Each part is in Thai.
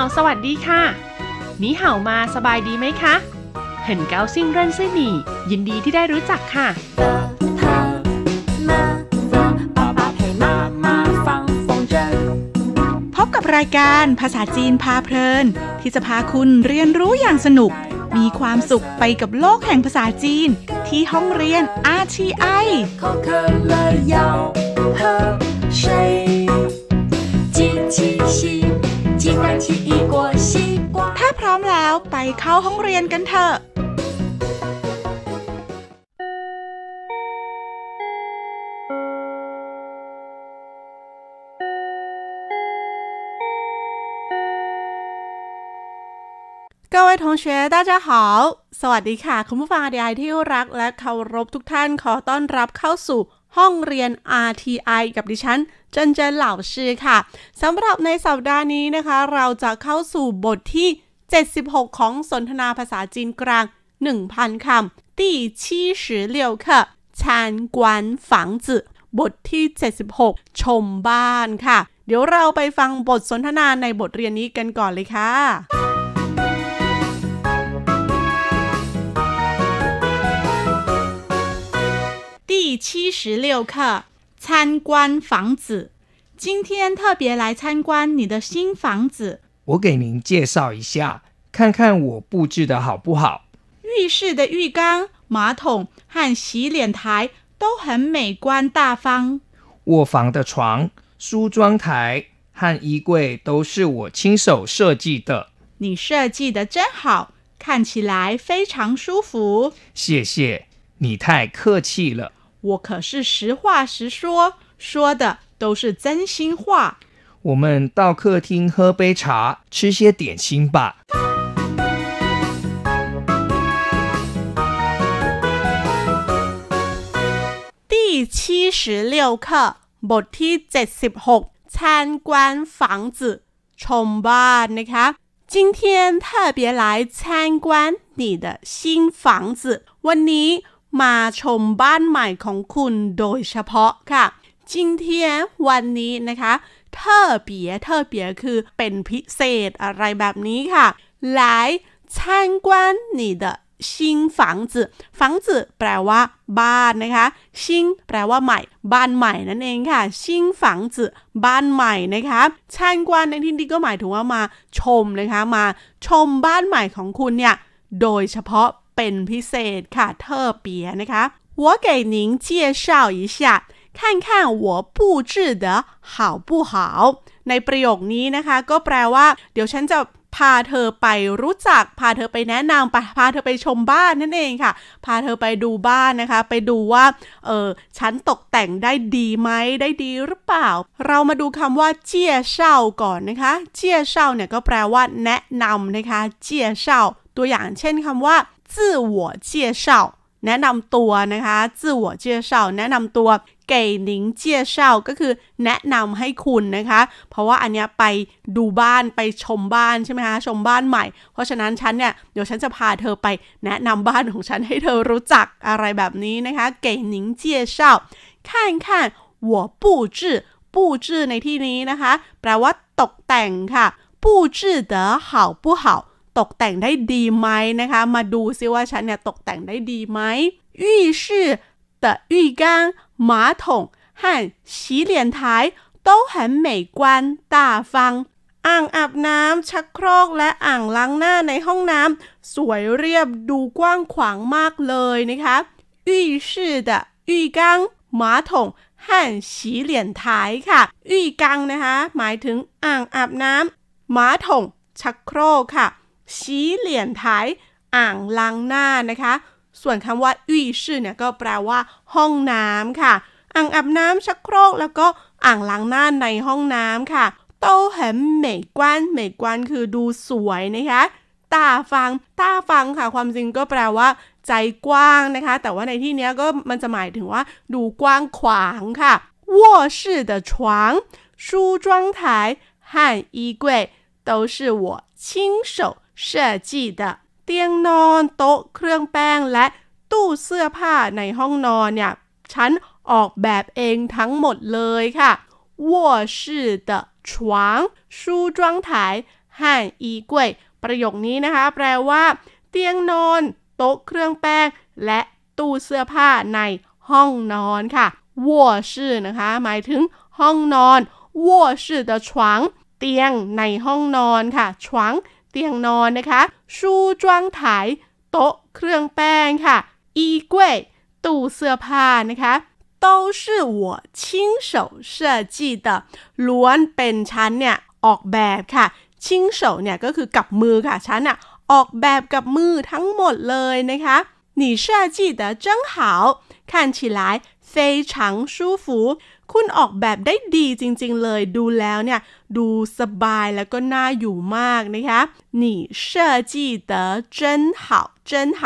าสวัสดีค่ะนีเห่ามาสบายดีไหมคะ เห็นเกาซิ่งเร่นซี่หนี่ ยินดีที่ได้รู้จักค่ะ พบกับรายการภาษาจีนพาเพลินที่จะพาคุณเรียนรู้อย่างสนุก มีความสุขไปกับโลกแห่งภาษาจีนที่ห้องเรียน RTI ขถ้าพร้อมแล้ว ไปเข้าห้องเรียนกันเถอะเก้ทงชา位同学大หอ สวัสดีค่ะ คุณผู้ฟังดีที่รักและเคารพทุกท่านขอต้อนรับเข้าสู่ห้องเรียน RTI กับดิฉันจจนเจนเหล่าชื่อค่ะ สำหรับในสัปดาห์นี้นะคะ เราจะเข้าสู่บทที่ 76 ของสนทนาภาษาจีนกลาง 1,000 คำที่76ีค่ะชานกวนฝังจืบทที่ 76 ชมบ้านค่ะ เดี๋ยวเราไปฟังบทสนทนาในบทเรียนนี้กันก่อนเลยค่ะ十六课参观房子。今天特别来参观你的新房子，我给您介绍一下，看看我布置的好不好。浴室的浴缸、马桶和洗脸台都很美观大方。卧房的床、梳妆台和衣柜都是我亲手设计的。你设计的真好，看起来非常舒服。谢谢你，太客气了。我可是实话实说，说的都是真心话。我们到客厅喝杯茶，吃些点心吧。第七十六课，บ o t i ่เจ็ดสิบหก，参观房子，ชมบ้าน，你看，今天特别来参观你的新房子，问你มาชมบ้านใหม่ของคุณโดยเฉพาะค่ะ今天วันนี้นะคะ เธอเปียเธอเปียคือเป็นพิเศษอะไรแบบนี้ค่ะ来参观你的新房子，房子แปลว่าบ้านนะคะ新แปลว่าใหม่ บ้านใหม่นั่นเองค่ะ新房子，บ้านใหม่นะคะ参观ในที่นี้ก็หมายถึงว่ามาชมนะคะ มาชมบ้านใหม่ของคุณเนี่ย โดยเฉพาะเป็นพิเศษค่ะเธอเปียนะคะ我给您介绍一下看看我布置的好不好ในประโยคนี้นะคะ ก็แปลว่า เดี๋ยวฉันจะพาเธอไปรู้จักพาเธอไปแนะนำไปพาเธอไปชมบ้านนั่นเองค่ะ พาเธอไปดูบ้านนะคะ ไปดูว่าเออฉันตกแต่งได้ดีไหมได้ดีหรือเปล่า เรามาดูคำว่า เจียเช่าก่อนนะคะ เจียเช่าเนี่ยก็แปลว่า แนะนำนะคะเจียเช่าตัวอย่างเช่นคำว่า自我介绍แนะนำตัวนะคะ自我介绍แนะนำตัวเก๋หนิงเจียเาก็คือแนะนำให้คุณนะคะเพราะว่าอันเนี้ยไปดูบ้านไปชมบ้านใช่ไหมคะชมบ้านใหม่ เพราะฉะนั้นฉันเนี่ยเดี๋ยวฉันจะพาเธอไปแนะนำบ้านของฉันให้เธอรู้จักอะไรแบบนี้นะคะเก๋หนิงเจียเชาขหัวปูจื้อปูจื้อในที่นี้นะคะแปลว่าตกแต่งค่ะปูจื้อเด๋อ好不好ตกแต่งได้ดีไหมนะคะ มาดูซิว่าฉันเนี่ยตกแต่งได้ดีไหม浴室的浴缸、马桶和洗脸台都很美观大方อ่างอาบน้ำชักโครกและอ่างล้างหน้าในห้องน้ำสวยเรียบดูกว้างขวางมากเลยนะคะ浴室的浴缸马桶和洗脸台ค่ะ浴缸นะคะ หมายถึงอ่างอาบน้ำหมาถงชักโครกค่ะชี้เหลียนท่ายอ่างล้างหน้านะคะส่วนคำว่าอี้ชื่อเนี่ยก็แปลว่าห้องน้ำค่ะอ่างอาบน้ำชักโครกแล้วก็อ่างล้างหน้าในห้องน้ำค่ะโตเห็นเหมยกวนเหมยกวนคือดูสวยนะคะตาฟังตาฟังค่ะความจริงก็แปลว่า ใจกว้างนะคะแต่ว่าในที่นี้ก็มันจะหมายถึงว่า ดูกว้างขวางค่ะ卧室的床梳妆台和衣柜都是我亲手设计的เตียงนอนโต๊ะเครื่องแป้งและตู้เสื้อผ้าในห้องนอนเนี่ยฉันออกแบบเองทั้งหมดเลยค่ะ卧室的床梳妆台和衣柜ประโยคนี้นะคะ แปลว่า เตียงนอน โต๊ะเครื่องแป้งและตู้เสื้อผ้าในห้องนอนค่ะวัวชื่อนะคะหมายถึง ห้องนอนวัวชื่อ的床เตียงในห้องนอนค่ะชงเตียงนอนนะคะ ชู จวงถ่ายโต๊ะเครื่องแป้งค่ะ อีกวยตู้เสื้อผ้านะคะ都是我亲手设计的ล้วนเป็นชั้นเนี่ย ออกแบบค่ะ ชิเเนี่ย ก็คือกับมือค่ะ ฉันอะออกแบบกับมือทั้งหมดเลยนะคะ你设计的真好看起来非常舒服คุณออกแบบได้ดีจริงๆเลยดูแล้วเนี่ยดูสบายแล้วก็น่าอยู่มากนะคะ你设计得真好真好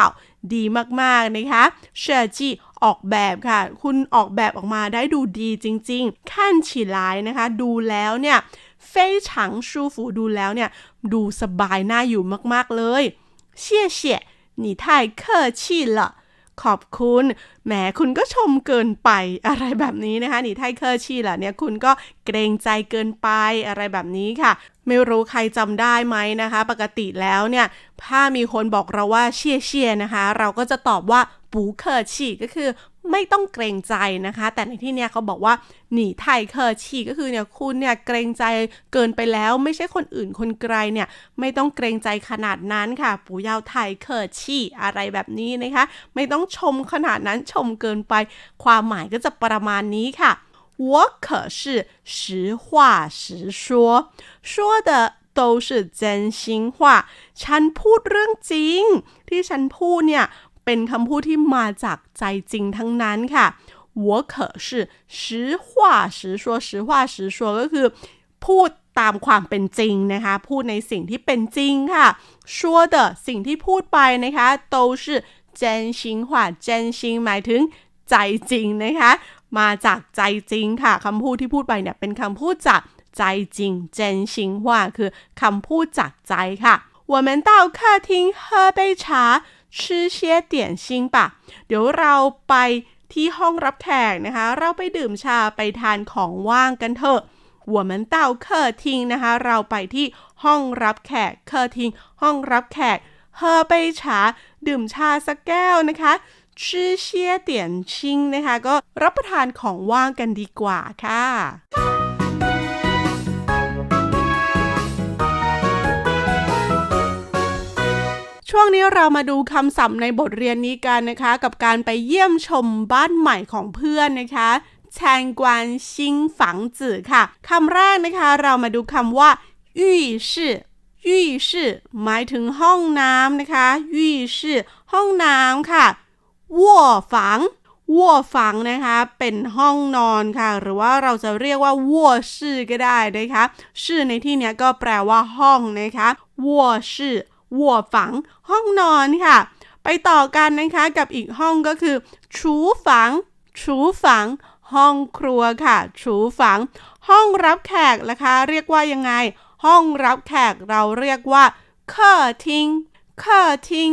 ดีมากๆนะคะ设计ออกแบบค่ะคุณออกแบบออกมาได้ดูดีจริงๆขั้นฉีลายนะคะดูแล้วเนี่ยเฟยฉังชูฟูดูแล้วเนี่ยดูสบายน่าอยู่มากๆเลย谢谢你太客气了ขอบคุณแหมคุณก็ชมเกินไปอะไรแบบนี้นะคะนี่ไทเคอร์ชีล่ะเนี่ยคุณก็เกรงใจเกินไปอะไรแบบนี้ค่ะ ไม่รู้ใครจำได้ไหมนะคะ ปกติแล้วเนี่ยถ้ามีคนบอกเราว่าเชี่ยเชี่ยนะคะ เราก็จะตอบว่าปูเคอร์ชีก็คือไม่ต้องเกรงใจนะคะแต่ในที่เนี้ยเขาบอกว่าหนีไทยเคอร์ชีก็คือเนี่ยคุณเนี่ยเกรงใจเกินไปแล้ว ไม่ใช่คนอื่นคนไกลเนี่ยไม่ต้องเกรงใจขนาดนั้นค่ะปู่ยาวไทยเคอร์ชีอะไรแบบนี้นะคะ ไม่ต้องชมขนาดนั้นชมเกินไป ความหมายก็จะประมาณนี้ค่ะ我可是实话实说，说的都是真心话。ฉันพูดเรื่องจริงที่ฉันพูดเนี่ยเป็นคำพูดที่มาจากใจจริงทั้งนั้น ค่ะ我可是实话实说实话实说ก็คือ พูดตามความเป็นจริงนะคะ พูดในสิ่งที่เป็นจริงค่ะ ชัวเดสิ่งที่พูดไปนะคะ都是真心话真心หมายถึงใจจริงนะคะ มาจากใจจริงค่ะคำพูดที่พูดไปเนี่ยเป็นคำพูดจากใจจริง เจนชิงว่าคือคำพูดจากใจค่ะ我们到客厅喝杯茶ชื่อเชี่ยเตียนชิงปะเดี๋ยวเราไปที่ห้องรับแขกนะคะ เราไปดื่มชาไปทานของว่างกันเถอะหัวมันเต่าเคอร์ทิงนะคะ เราไปที่ห้องรับแขก เคอร์ทิงห้องรับแขกเฮอไปชาดื่มชาสักแก้วนะคะชื่อเชี่ยเตียนชิงนะคะก็รับประทานของว่างกันดีกว่าค่ะช่วงนี้เรามาดูคำศัพท์ในบทเรียนนี้กันนะคะกับการไปเยี่ยมชมบ้านใหม่ของเพื่อนนะคะแชงกวนชิงฝังจื่อค่ะคำแรกนะคะเรามาดูคำว่ายี่ชื่อ่ชื่อหมายถึงห้องน้ำนะคะยี่ชื่อห้องน้ำค่ะวัวฝังวัวฝังนะคะเป็นห้องนอนค่ะหรือว่าเราจะเรียกว่าวัวชื่อก็ได้นะคะชื่อในที่นี้ก็แปลว่าห้องนะคะวัวชื่อวัวฝังห้องนอนค่ะไปต่อกันนะคะกับอีกห้องก็คือชูฝังชูฝังห้องครัวค่ะชูฝังห้องรับแขกนะคะ เรียกว่ายังไงห้องรับแขกเราเรียกว่าเคอร์ทิงเคอร์ทิง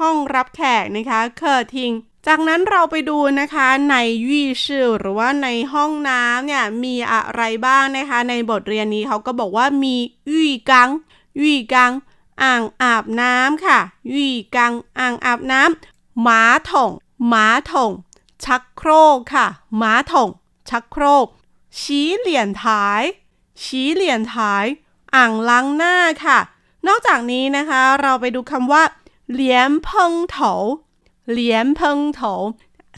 ห้องรับแขกนะคะเคอร์ทิงจากนั้นเราไปดูนะคะในยี่ชื่อหรือว่าในห้องน้ำเนี่ยมีอะไรบ้างนะคะ ในบทเรียนนี้เขาก็บอกว่ามียี่กังยี่กังอ่างอาบน้ำค่ะยี่กัง อ่างอาบน้ำ หมาถ่ง หมาถ่ง ชักโครกค่ะ หมาถ่ง ชักโครกฉีเหรียญถ่ายฉีเหรียญถ่าย อ่างล้างหน้าค่ะ นอกจากนี้นะคะ เราไปดูคำว่า เหลียมพงโถาเหลียมพงโถา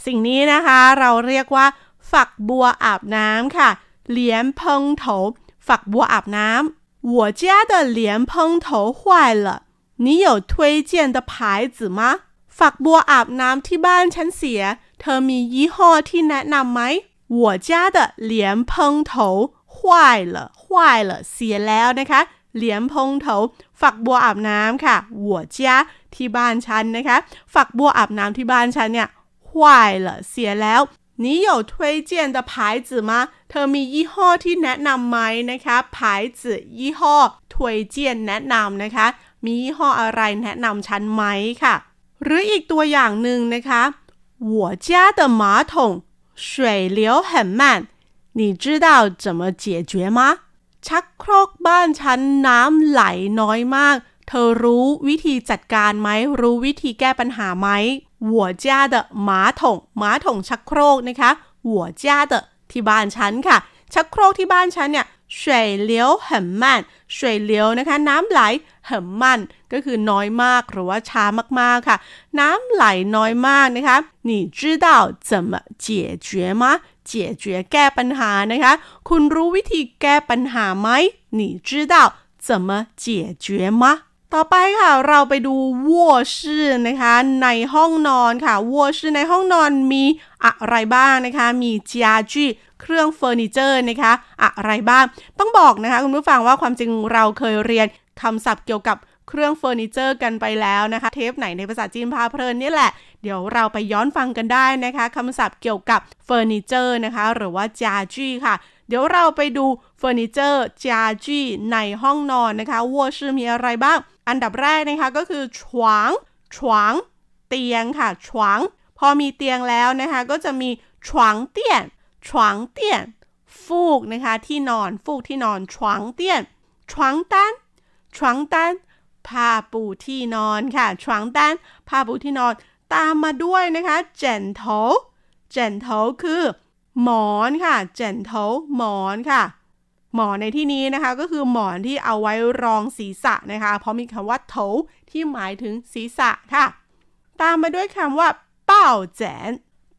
สิ่งนี้นะคะ เราเรียกว่า ฝักบัวอาบน้ำค่ะ เหลียมพงโถาฝักบัวอาบน้ำ我家的莲蓬头坏了，你有推荐的牌子吗？ฝักบัวอาบน้ำที่บ้านฉันเสีย เธอมียี่ห้อที่แนะนำไหม我家的莲蓬头坏了坏了เสียแล้วนะคะ เหลียมพงเถาฝักบัวอาบน้ำค่ะ หัวเจ้าที่บ้านฉันนะคะฝักบัวอาบน้ำที่บ้านฉันเนี่ยหวายเหรอเสียแล้ว你有推荐的牌子吗เธอมียี่ห้อที่แนะนำไหมนะคะ牌子ยี่ห้อทวยเจียนแนะนำนะคะ มียี่ห้ออะไรแนะนำฉันไหมค่ะ หรืออีกตัวอย่างหนึ่งนะคะ我家的马桶水流很慢你知道怎么解决吗ชักโครกบ้านฉันน้ำไหลน้อยมาก เธอรู้วิธีจัดการไหมรู้วิธีแก้ปัญหาไหมหัวจ้าเดหมาถงหมาถงชักโครกนะคะ หัวจ้าเดที่บ้านฉันค่ะ ชักโครกที่บ้านฉันเนี่ย水流很慢水流นะคะ น้ำไหล很慢ก็คือน้อยมากหรือว่าช้ามากๆค่ะ น้ำไหลน้อยมากนะคะ你知道怎么解决吗解决แก้ปัญหานะคะ คุณรู้วิธีแก้ปัญหาไหม你知道怎么解决吗ต่อไปค่ะเราไปดูวัวชื่อนะคะในห้องนอนค่ะวัวชื่อในห้องนอนมีอะไรบ้างนะคะ มีจียจีเครื่องเฟอร์นิเจอร์นะคะ อะไรบ้างต้องบอกนะคะคุณผู้ฟังว่าความจริงเราเคยเรียนคำศัพท์เกี่ยวกับเครื่องเฟอร์นิเจอร์กันไปแล้วนะคะเทปไหนในภาษาจีนพาเพลินนี่แหละเดี๋ยวเราไปย้อนฟังกันได้นะคะคำศัพท์เกี่ยวกับเฟอร์นิเจอร์นะคะหรือว่าจาจีค่ะเดี๋ยวเราไปดูเฟอร์นิเจอร์จาจีในห้องนอนนะคะวัวชื่อมีอะไรบ้าง อันดับแรกนะคะ ก็คือ ฉวางฉวางเตียงค่ะ ฉวางพอมีเตียงแล้วนะคะก็จะมี ฉวางเตี้ยนฉวางเตี้ยนฟูกนะคะ ที่นอนฟูกที่นอนฉวางเตี้ยนฉวางตันฉวางตันผ้าปูที่นอนค่ะฉวางตันผ้าปูที่นอนตามมาด้วยนะคะ เจนโถเจนโถคือหมอนค่ะ เจนเทลหมอนค่ะหมอนในที่นี้นะคะก็คือหมอนที่เอาไว้รองศีรษะ นะคะเพราะมีคำว่าเทลที่หมายถึงศีรษะค่ะตามมาด้วยคำว่าเป้าแจน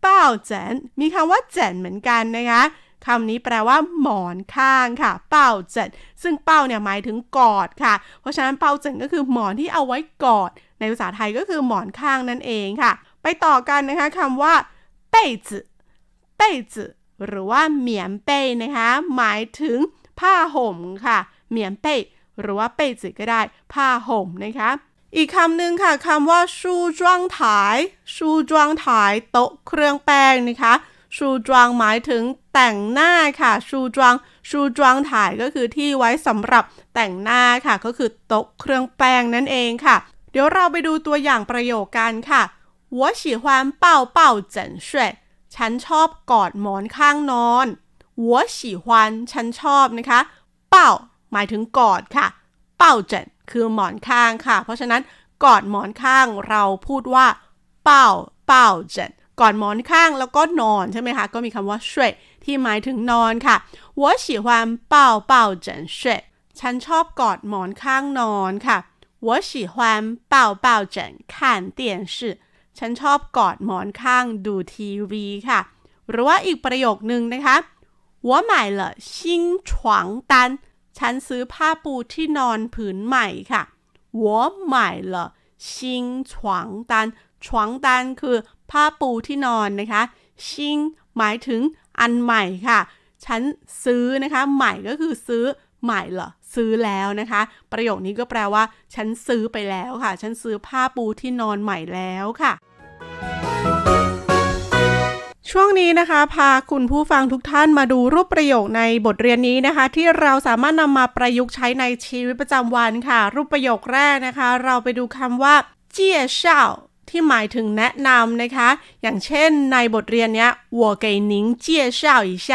เป้าแจนมีคำว่าแจนเหมือนกันนะคะคำนี้แปลว่า หมอนข้างค่ะเป้าเจนซึ่งเป้าเนี่ยหมายถึงกอดค่ะ เพราะฉะนั้นเป้าเจนก็คือหมอนที่เอาไว้กอด ในภาษาไทยก็คือหมอนข้างนั่นเองค่ะ ไปต่อกันนะคะคำว่าเป้จืเป้จื่อหรือว่าเหมียนเป้นะคะ หมายถึงผ้าห่มค่ะเหมียนเป้หรือว่าเป้จื่อก็ได้ ผ้าห่มนะคะ อีกคำหนึ่งค่ะคำว่าชูจวงถ่ายชูจวงถ่ายโต๊ะเครื่องแป้งนะคะ ชูจวงหมายถึงแต่งหน้าค่ะ ชูจวง ชูจวงถ่ายก็คือที่ไว้สำหรับแต่งหน้าค่ะ ก็คือโต๊ะเครื่องแป้งนั่นเองค่ะ เดี๋ยวเราไปดูตัวอย่างประโยคกันค่ะ我喜欢抱抱枕睡ฉันชอบกอดหมอนข้างนอนหัวฉี่วันฉันชอบนะคะเป่าหมายถึงกอดค่ะเป่าเจันคือหมอนข้างค่ะ เพราะฉะนั้นกอดหมอนข้างเราพูดว่าเป่าเป่าเจันกอดหมอนข้างแล้วก็นอนใช่ไหมคะ ก็มีคำว่าเสวที่หมายถึงนอนค่ะ我喜欢抱抱枕睡ฉันชอบกอดหมอนข้างนอนค่ะ我喜欢抱抱枕看电视ฉันชอบกอดหมอนข้างดูทีวีค่ะ หรือว่าอีกประโยคนึงนะคะ我买了新床单ฉันซื้อผ้าปูที่นอนผืนใหม่ค่ะ我买了新床单床单คือผ้าปูที่นอนนะคะชิงหมายถึงอันใหม่ค่ะ ฉันซื้อนะคะใหม่ก็คือซื้อใหม่เหรอซื้อแล้วนะคะประโยคนี้ก็แปลว่าฉันซื้อไปแล้วค่ะฉันซื้อผ้าปูที่นอนใหม่แล้วค่ะ ช่วงนี้นะคะพาคุณผู้ฟังทุกท่านมาดูรูปประโยคในบทเรียนนี้นะคะ ที่เราสามารถนำมาประยุกต์ใช้ในชีวิตประจำวันค่ะ รูปประโยคแรกนะคะ เราไปดูคำว่าเจี้ยเช่าที่หมายถึงแนะนำนะคะ อย่างเช่นในบทเรียนเนี้ย我给您介绍一下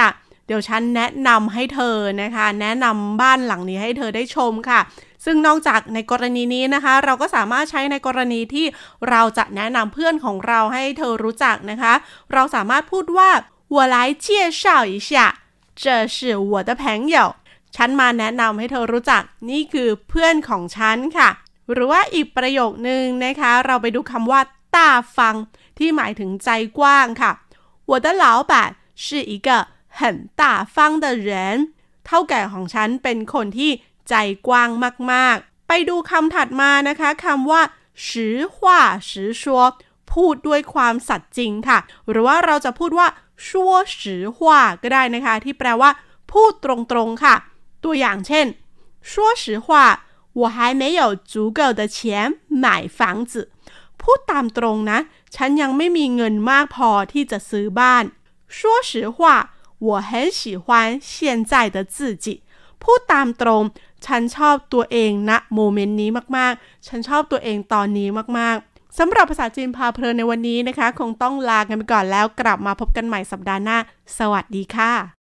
เดี๋ยวฉันแนะนำให้เธอนะคะ แนะนำบ้านหลังนี้ให้เธอได้ชมค่ะ ซึ่งนอกจากในกรณีนี้นะคะ เราก็สามารถใช้ในกรณีที่เราจะแนะนำเพื่อนของเราให้เธอรู้จักนะคะ เราสามารถพูดว่า我来介绍一下这是我的朋友ฉันมาแนะนำให้เธอรู้จัก นี่คือเพื่อนของฉันค่ะ หรือว่าอีกประโยคหนึ่งนะคะ เราไปดูคำว่าตาฟัง ที่หมายถึงใจกว้างค่ะ我的老板是一个หันตาฟังเเรนเท่าแก่ของฉันเป็นคนที่ใจกว้างมากๆ ไปดูคำถัดมานะคะ คำว่าสือว่าสือชัวพูดด้วยความสัตย์จริงค่ะ หรือว่าเราจะพูดว่าชัวสือวาก็ได้นะคะ ที่แปลว่า พูดตรงๆค่ะ ตัวอย่างเช่นชัวสือวา我还没有足够的钱买房子พูดตามตรงนะ ฉันยังไม่มีเงินมากพอที่จะซื้อบ้าน说实话我很喜欢现在的自己พูดตามตรง ฉันชอบตัวเองณนะโมเมนต์นี้มาก ๆ ฉันชอบตัวเองตอนนี้มากๆ สำหรับภาษาจีนพาเพลินในวันนี้นะคะ คงต้องลา กัน ไป ก่อนแล้วกลับมาพบกันใหม่สัปดาห์ หน้า สวัสดีค่ะ